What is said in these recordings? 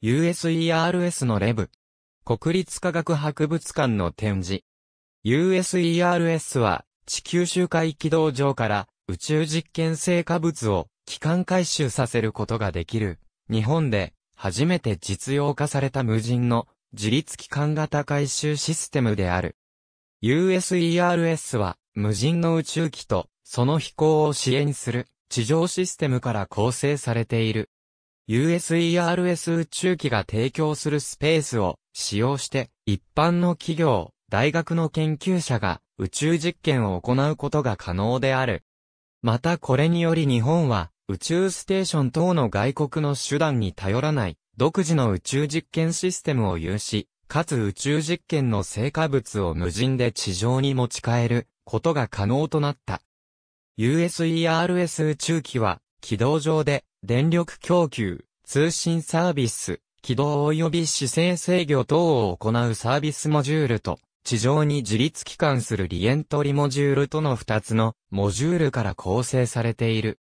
USERS のレブ。国立科学博物館の展示。USERS は、地球周回軌道上から宇宙実験成果物を機関回収させることができる。日本で初めて実用化された無人の自立機関型回収システムである。USERS は無人の宇宙機とその飛行を支援する地上システムから構成されている。USERS 宇宙機が提供するスペースを使用して一般の企業、大学の研究者が宇宙実験を行うことが可能である。またこれにより日本は宇宙ステーション等の外国の手段に頼らない独自の宇宙実験システムを有し、かつ宇宙実験の成果物を無人で地上に持ち帰ることが可能となった。USERS 宇宙機は軌道上で電力供給、通信サービス、起動及び姿勢制御等を行うサービスモジュールと、地上に自立機関するリエントリモジュールとの2つのモジュールから構成されている。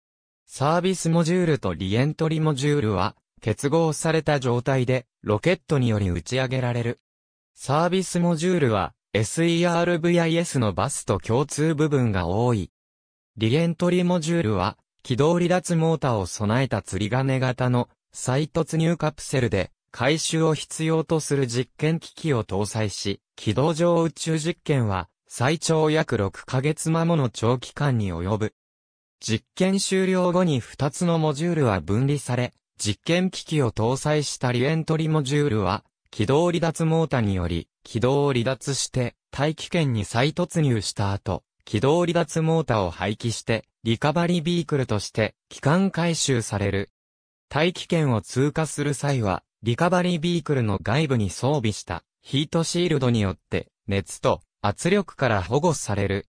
サービスモジュールとリエントリモジュールは結合された状態でロケットにより打ち上げられる。サービスモジュールは SERVIS のバスと共通部分が多い。リエントリモジュールは軌道離脱モーターを備えた釣り金型の再突入カプセルで回収を必要とする実験機器を搭載し、軌道上宇宙実験は最長約6ヶ月間もの長期間に及ぶ。実験終了後に2つのモジュールは分離され、実験機器を搭載したリエントリモジュールは、軌道離脱モータにより、軌道を離脱して、大気圏に再突入した後、軌道離脱モータを廃棄して、リカバリービークルとして、機関回収される。大気圏を通過する際は、リカバリービークルの外部に装備したヒートシールドによって熱と圧力から保護される。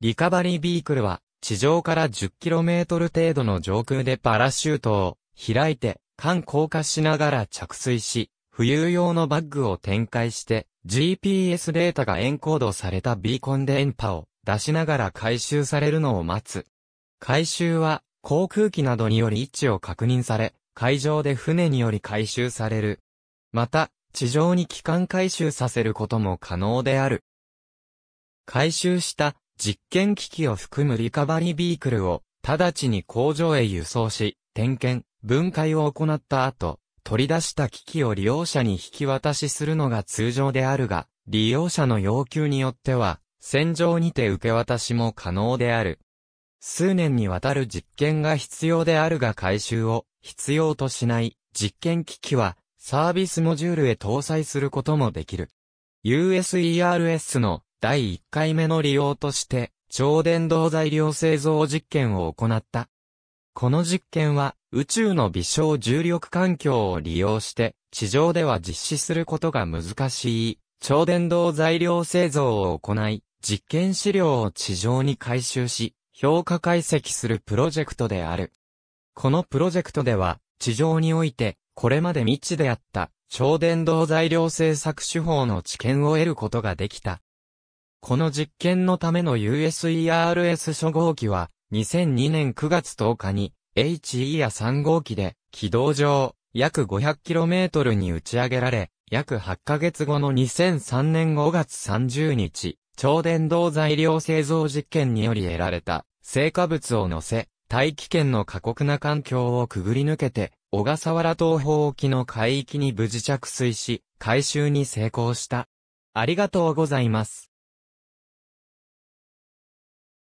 リカバリービークルは地上から 10km 程度の上空でパラシュートを開いて間降下しながら着水し、浮遊用のバッグを展開して GPS データがエンコードされたビーコンで電波を出しながら回収されるのを待つ。回収は航空機などにより位置を確認され、海上で船により回収される。また、地上に機関回収させることも可能である。回収した実験機器を含むリカバリービークルを直ちに工場へ輸送し、点検、分解を行った後、取り出した機器を利用者に引き渡しするのが通常であるが、利用者の要求によっては、戦場にて受け渡しも可能である。数年にわたる実験が必要であるが回収を必要としない実験機器はサービスモジュールへ搭載することもできる。USERS の第1回目の利用として超電導材料製造実験を行った。この実験は宇宙の微小重力環境を利用して地上では実施することが難しい超電導材料製造を行い実験資料を地上に回収し評価解析するプロジェクトである。このプロジェクトでは、地上において、これまで未知であった、超伝導材料製作手法の知見を得ることができた。この実験のための USERS 初号機は、2002年9月10日に、HE や3号機で、軌道上、約 500km に打ち上げられ、約8ヶ月後の2003年5月30日、超伝導材料製造実験により得られた成果物を乗せ、大気圏の過酷な環境をくぐり抜けて、小笠原東方沖の海域に無事着水し、回収に成功した。ありがとうございます。